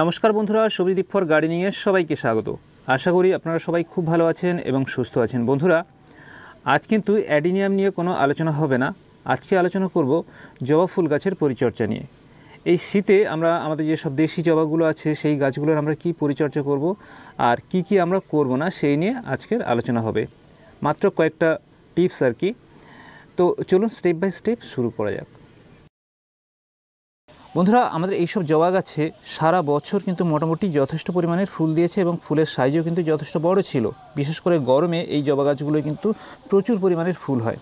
নমস্কার বন্ধুরা সবিদীপ ফর গার্ডেনিংয়ে সবাইকে স্বাগত আশা করি আপনারা সবাই খুব ভালো আছেন এবং সুস্থ আছেন বন্ধুরা আজ কিন্তু অ্যাডিনিয়াম নিয়ে কোনো আলোচনা হবে না আজকে আলোচনা করব জবা ফুল গাছের পরিচর্যা নিয়ে এই শীতে আমরা আমাদের যে সব দেশি জবাগুলো আছে সেই গাছগুলোর আমরা কি পরিচর্যা করব আর কি কি আমরা করব না সেই নিয়ে আজকের আলোচনা হবে মাত্র কয়েকটা টিপস আর কি তো চলুন স্টেপ বাই স্টেপ শুরু করা যাক বন্ধুরা আমাদের এইসব জবা গাছে সারা বছর কিন্তু মোটামুটি যথেষ্ট পরিমাণের ফুল দিয়েছে এবং ফুলের সাইজও কিন্তু যথেষ্ট বড় ছিল বিশেষ করে গরমে এই জবা গাছগুলো কিন্তু প্রচুর পরিমাণের ফুল হয়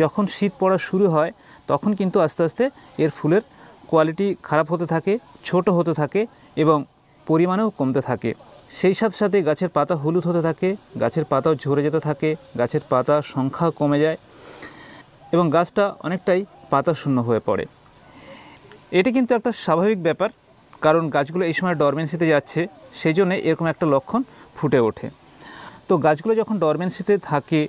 যখন শীত পড়া শুরু হয় তখন কিন্তু আস্তে আস্তে এর ফুলের কোয়ালিটি খারাপ হতে থাকে ছোট হতে থাকে এবং পরিমাণেও কমতে থাকে সেই সাথে সাথে গাছের পাতা হলুদ হতে থাকে গাছের পাতাও ঝরে যেতে থাকে গাছের পাতা সংখ্যা কমে যায় এবং গাছটা অনেকটাই পাতা শূন্য হয়ে পড়ে এটি কিন্তু একটা স্বাভাবিক ব্যাপার কারণ গাছগুলো এই সময় ডরমেন্সিতে যাচ্ছে সেই জন্য এরকম একটা লক্ষণ ফুটে ওঠে তো গাছগুলো যখন ডরমেন্সিতে থাকে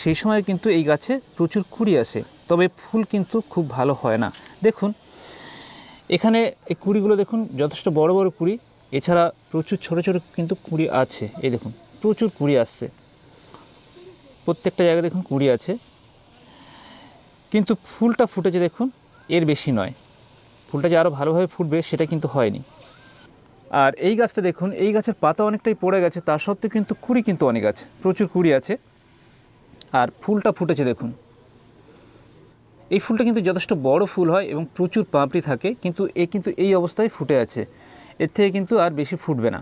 সেই সময় কিন্তু এই গাছে প্রচুর কুড়ি আসে তবে ফুল কিন্তু খুব ভালো হয় না দেখুন এখানে এই কুড়িগুলো দেখুন যথেষ্ট বড় বড় কুড়ি এছাড়া প্রচুর ছোট ছোট কিন্তু কুড়ি আছে এই দেখুন প্রচুর কুড়ি আসছে প্রত্যেকটা জায়গায় দেখুন কুড়ি আছে কিন্তু ফুলটা ফুটেছে দেখুন এর বেশি নয় ফুলটা যে আরও ভালোভাবে ফুটবে সেটা কিন্তু হয়নি আর এই গাছটা দেখুন এই গাছের পাতা অনেকটাই পড়ে গেছে তা সত্ত্বেও কিন্তু কুড়ি কিন্তু অনেক আছে প্রচুর কুড়ি আছে আর ফুলটা ফুটেছে দেখুন এই ফুলটা কিন্তু যথেষ্ট বড় ফুল হয় এবং প্রচুর পাঁপড়ি থাকে কিন্তু এ কিন্তু এই অবস্থায় ফুটে আছে এর থেকে কিন্তু আর বেশি ফুটবে না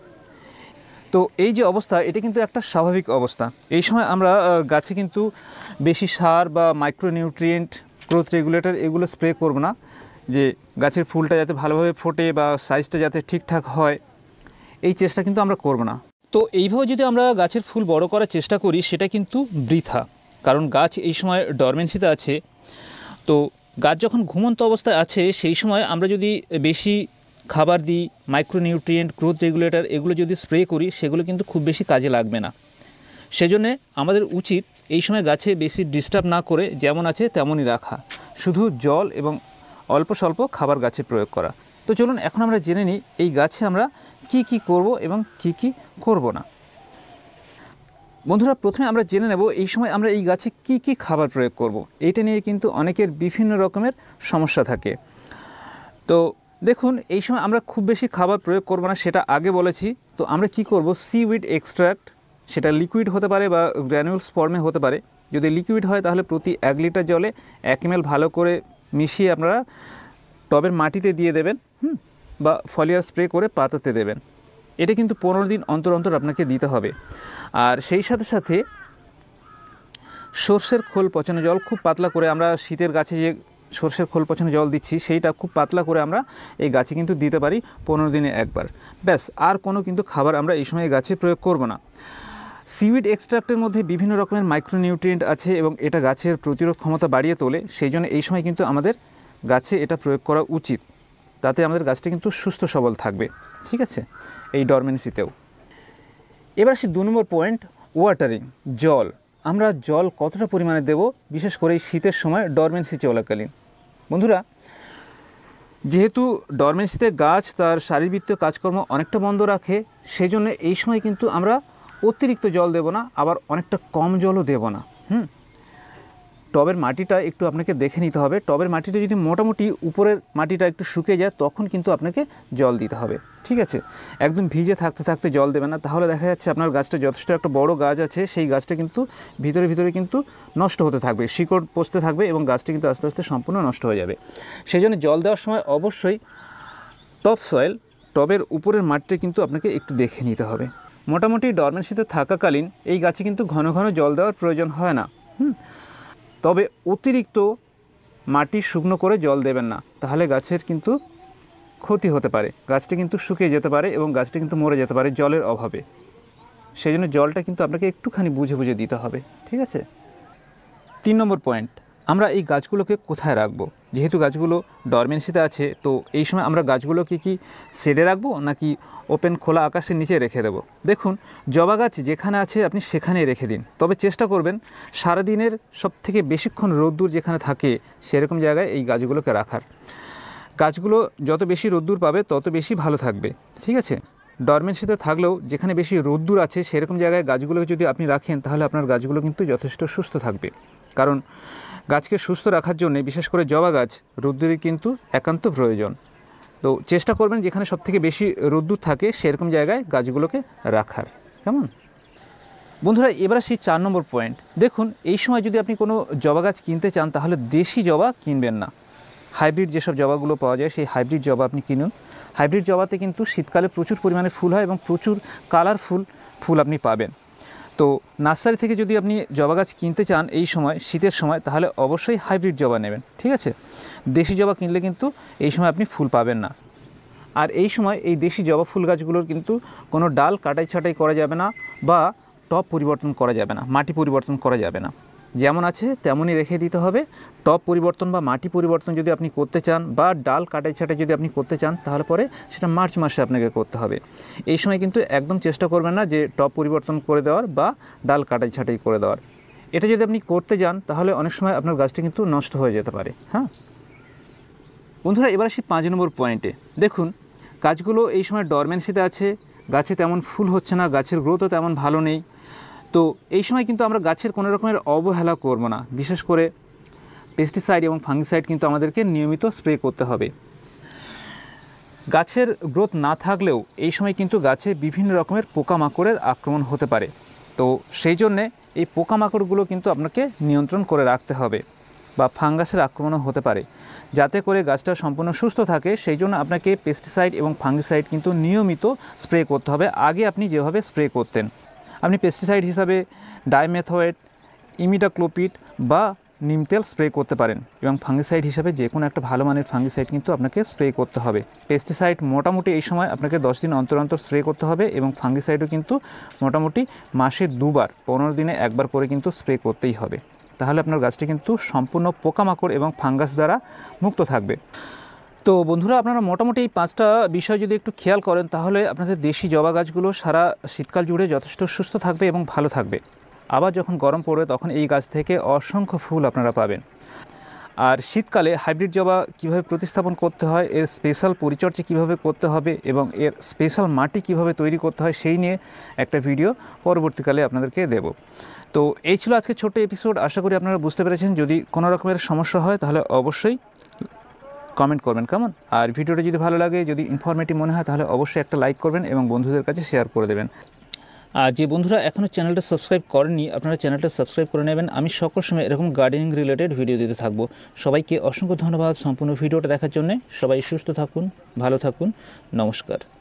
তো এই যে অবস্থা এটা কিন্তু একটা স্বাভাবিক অবস্থা এই সময় আমরা গাছে কিন্তু বেশি সার বা মাইক্রোনিউট্রিয়েন্ট গ্রোথ রেগুলেটর এগুলো স্প্রে করব না যে গাছের ফুলটা যাতে ভালোভাবে ফোটে বা সাইজটা যাতে ঠিকঠাক হয় এই চেষ্টা কিন্তু আমরা করব না তো এইভাবে যদি আমরা গাছের ফুল বড় করার চেষ্টা করি সেটা কিন্তু বৃথা কারণ গাছ এই সময় ডরমেন্সিতে আছে তো গাছ যখন ঘুমন্ত অবস্থায় আছে সেই সময় আমরা যদি বেশি খাবার দিই মাইক্রোনিউট্রিয়েন্ট গ্রোথ রেগুলেটর এগুলো যদি স্প্রে করি সেগুলো কিন্তু খুব বেশি কাজে লাগবে না সেজন্যে আমাদের উচিত এই সময় গাছে বেশি ডিস্টার্ব না করে যেমন আছে তেমনই রাখা শুধু জল এবং অল্প স্বল্প খাবার গাছে প্রয়োগ করা তো চলুন এখন আমরা জেনে নিই এই গাছে আমরা কি কি করব এবং কি কি করব না বন্ধুরা প্রথমে আমরা জেনে নেব এই সময় আমরা এই গাছে কি কি খাবার প্রয়োগ করব। এটা নিয়ে কিন্তু অনেকের বিভিন্ন রকমের সমস্যা থাকে তো দেখুন এই সময় আমরা খুব বেশি খাবার প্রয়োগ করব না সেটা আগে বলেছি তো আমরা কি করব উইড এক্সট্রাক্ট সেটা লিকুইড হতে পারে বা গ্র্যানুলস ফর্মে হতে পারে যদি লিকুইড হয় তাহলে প্রতি এক লিটার জলে এক এম ভালো করে মিশিয়ে আপনারা টবের মাটিতে দিয়ে দেবেন হুম বা ফলিয়ার স্প্রে করে পাতাতে দেবেন এটা কিন্তু পনেরো দিন অন্তর অন্তর আপনাকে দিতে হবে আর সেই সাথে সাথে সর্ষের খোল পচানো জল খুব পাতলা করে আমরা শীতের গাছে যে সর্ষের খোল পচানো জল দিচ্ছি সেইটা খুব পাতলা করে আমরা এই গাছে কিন্তু দিতে পারি পনেরো দিনে একবার ব্যাস আর কোনো কিন্তু খাবার আমরা এই সময় গাছে প্রয়োগ করব না সিউইড এক্সট্রাক্টের মধ্যে বিভিন্ন রকমের মাইক্রোনিউট্রিয়েন্ট আছে এবং এটা গাছের প্রতিরোধ ক্ষমতা বাড়িয়ে তোলে সেই জন্য এই সময় কিন্তু আমাদের গাছে এটা প্রয়োগ করা উচিত তাতে আমাদের গাছটা কিন্তু সুস্থ সবল থাকবে ঠিক আছে এই ডরমেন্সিতেও এবার আসি দু নম্বর পয়েন্ট ওয়াটারিং জল আমরা জল কতটা পরিমাণে দেব বিশেষ করে এই শীতের সময় ডরমেন্সি চলাকালীন বন্ধুরা যেহেতু ডরমেন্সিতে গাছ তার শারীরবৃত্তীয় কাজকর্ম অনেকটা বন্ধ রাখে সেই জন্য এই সময় কিন্তু আমরা অতিরিক্ত জল দেব না আবার অনেকটা কম জলও দেব না হুম টবের মাটিটা একটু আপনাকে দেখে নিতে হবে টবের মাটিটা যদি মোটামুটি উপরের মাটিটা একটু শুকিয়ে যায় তখন কিন্তু আপনাকে জল দিতে হবে ঠিক আছে একদম ভিজে থাকতে থাকতে জল দেবে না তাহলে দেখা যাচ্ছে আপনার গাছটা যথেষ্ট একটা বড় গাছ আছে সেই গাছটা কিন্তু ভিতরে ভিতরে কিন্তু নষ্ট হতে থাকবে শিকড় পচতে থাকবে এবং গাছটা কিন্তু আস্তে আস্তে সম্পূর্ণ নষ্ট হয়ে যাবে সেই জন্য জল দেওয়ার সময় অবশ্যই টপ সয়েল টবের উপরের মাটিটা কিন্তু আপনাকে একটু দেখে নিতে হবে মোটামুটি ডরমেন্সিতে থাকাকালীন এই গাছে কিন্তু ঘন ঘন জল দেওয়ার প্রয়োজন হয় না হুম তবে অতিরিক্ত মাটি শুকনো করে জল দেবেন না তাহলে গাছের কিন্তু ক্ষতি হতে পারে গাছটি কিন্তু শুকিয়ে যেতে পারে এবং গাছটি কিন্তু মরে যেতে পারে জলের অভাবে সেই জন্য জলটা কিন্তু আপনাকে একটুখানি বুঝে বুঝে দিতে হবে ঠিক আছে তিন নম্বর পয়েন্ট আমরা এই গাছগুলোকে কোথায় রাখবো যেহেতু গাছগুলো ডরমেন্সিতে আছে তো এই সময় আমরা গাছগুলোকে কি সেডে রাখবো নাকি ওপেন খোলা আকাশের নিচে রেখে দেবো দেখুন জবা গাছ যেখানে আছে আপনি সেখানেই রেখে দিন তবে চেষ্টা করবেন সারাদিনের থেকে বেশিক্ষণ রোদ্দুর যেখানে থাকে সেরকম জায়গায় এই গাছগুলোকে রাখার গাছগুলো যত বেশি রোদ্দুর পাবে তত বেশি ভালো থাকবে ঠিক আছে ডরমেন্সিতে থাকলেও যেখানে বেশি রোদ্দুর আছে সেরকম জায়গায় গাছগুলোকে যদি আপনি রাখেন তাহলে আপনার গাছগুলো কিন্তু যথেষ্ট সুস্থ থাকবে কারণ গাছকে সুস্থ রাখার জন্য বিশেষ করে জবা গাছ রোদ্দুরই কিন্তু একান্ত প্রয়োজন তো চেষ্টা করবেন যেখানে সবথেকে বেশি রোদ্দুর থাকে সেরকম জায়গায় গাছগুলোকে রাখার কেমন বন্ধুরা এবার আসি চার নম্বর পয়েন্ট দেখুন এই সময় যদি আপনি কোনো জবা গাছ কিনতে চান তাহলে দেশি জবা কিনবেন না হাইব্রিড যেসব জবাগুলো পাওয়া যায় সেই হাইব্রিড জবা আপনি কিনুন হাইব্রিড জবাতে কিন্তু শীতকালে প্রচুর পরিমাণে ফুল হয় এবং প্রচুর কালারফুল ফুল আপনি পাবেন তো নার্সারি থেকে যদি আপনি জবা গাছ কিনতে চান এই সময় শীতের সময় তাহলে অবশ্যই হাইব্রিড জবা নেবেন ঠিক আছে দেশি জবা কিনলে কিন্তু এই সময় আপনি ফুল পাবেন না আর এই সময় এই দেশি জবা ফুল গাছগুলোর কিন্তু কোনো ডাল কাটাই ছাটাই করা যাবে না বা টপ পরিবর্তন করা যাবে না মাটি পরিবর্তন করা যাবে না যেমন আছে তেমনই রেখে দিতে হবে টপ পরিবর্তন বা মাটি পরিবর্তন যদি আপনি করতে চান বা ডাল কাটাই ছাটাই যদি আপনি করতে চান তাহলে পরে সেটা মার্চ মাসে আপনাকে করতে হবে এই সময় কিন্তু একদম চেষ্টা করবেন না যে টপ পরিবর্তন করে দেওয়ার বা ডাল কাটাই ছাটাই করে দেওয়ার এটা যদি আপনি করতে যান তাহলে অনেক সময় আপনার গাছটি কিন্তু নষ্ট হয়ে যেতে পারে হ্যাঁ বন্ধুরা এবার আসি পাঁচ নম্বর পয়েন্টে দেখুন গাছগুলো এই সময় ডরমেন্সিতে আছে গাছে তেমন ফুল হচ্ছে না গাছের গ্রোথও তেমন ভালো নেই তো এই সময় কিন্তু আমরা গাছের কোনো রকমের অবহেলা করব না বিশেষ করে পেস্টিসাইড এবং ফাঙ্গিসাইড কিন্তু আমাদেরকে নিয়মিত স্প্রে করতে হবে গাছের গ্রোথ না থাকলেও এই সময় কিন্তু গাছে বিভিন্ন রকমের পোকামাকড়ের আক্রমণ হতে পারে তো সেই জন্যে এই পোকামাকড়গুলো কিন্তু আপনাকে নিয়ন্ত্রণ করে রাখতে হবে বা ফাঙ্গাসের আক্রমণও হতে পারে যাতে করে গাছটা সম্পূর্ণ সুস্থ থাকে সেই জন্য আপনাকে পেস্টিসাইড এবং ফাঙ্গিসাইড কিন্তু নিয়মিত স্প্রে করতে হবে আগে আপনি যেভাবে স্প্রে করতেন আপনি পেস্টিসাইড হিসাবে ডাইমেথয়েড ইমিডাক্লোপিড বা নিম তেল স্প্রে করতে পারেন এবং ফাঙ্গিসাইড হিসাবে যে কোনো একটা ভালো মানের ফাঙ্গিসাইড কিন্তু আপনাকে স্প্রে করতে হবে পেস্টিসাইড মোটামুটি এই সময় আপনাকে দশ দিন অন্তর অন্তর স্প্রে করতে হবে এবং ফাঙ্গিসাইডও কিন্তু মোটামুটি মাসে দুবার পনেরো দিনে একবার করে কিন্তু স্প্রে করতেই হবে তাহলে আপনার গাছটি কিন্তু সম্পূর্ণ পোকামাকড় এবং ফাঙ্গাস দ্বারা মুক্ত থাকবে তো বন্ধুরা আপনারা মোটামুটি এই পাঁচটা বিষয় যদি একটু খেয়াল করেন তাহলে আপনাদের দেশি জবা গাছগুলো সারা শীতকাল জুড়ে যথেষ্ট সুস্থ থাকবে এবং ভালো থাকবে আবার যখন গরম পড়বে তখন এই গাছ থেকে অসংখ্য ফুল আপনারা পাবেন আর শীতকালে হাইব্রিড জবা কিভাবে প্রতিস্থাপন করতে হয় এর স্পেশাল পরিচর্যা কিভাবে করতে হবে এবং এর স্পেশাল মাটি কিভাবে তৈরি করতে হয় সেই নিয়ে একটা ভিডিও পরবর্তীকালে আপনাদেরকে দেব তো এই ছিল আজকে ছোট্ট এপিসোড আশা করি আপনারা বুঝতে পেরেছেন যদি কোনো রকমের সমস্যা হয় তাহলে অবশ্যই কমেন্ট করবেন কেমন আর ভিডিওটা যদি ভালো লাগে যদি ইনফরমেটিভ মনে হয় তাহলে অবশ্যই একটা লাইক করবেন এবং বন্ধুদের কাছে শেয়ার করে দেবেন আর যে বন্ধুরা এখনও চ্যানেলটা সাবস্ক্রাইব করেননি আপনারা চ্যানেলটা সাবস্ক্রাইব করে নেবেন আমি সকল সময় এরকম গার্ডেনিং রিলেটেড ভিডিও দিতে থাকবো সবাইকে অসংখ্য ধন্যবাদ সম্পূর্ণ ভিডিওটা দেখার জন্য সবাই সুস্থ থাকুন ভালো থাকুন নমস্কার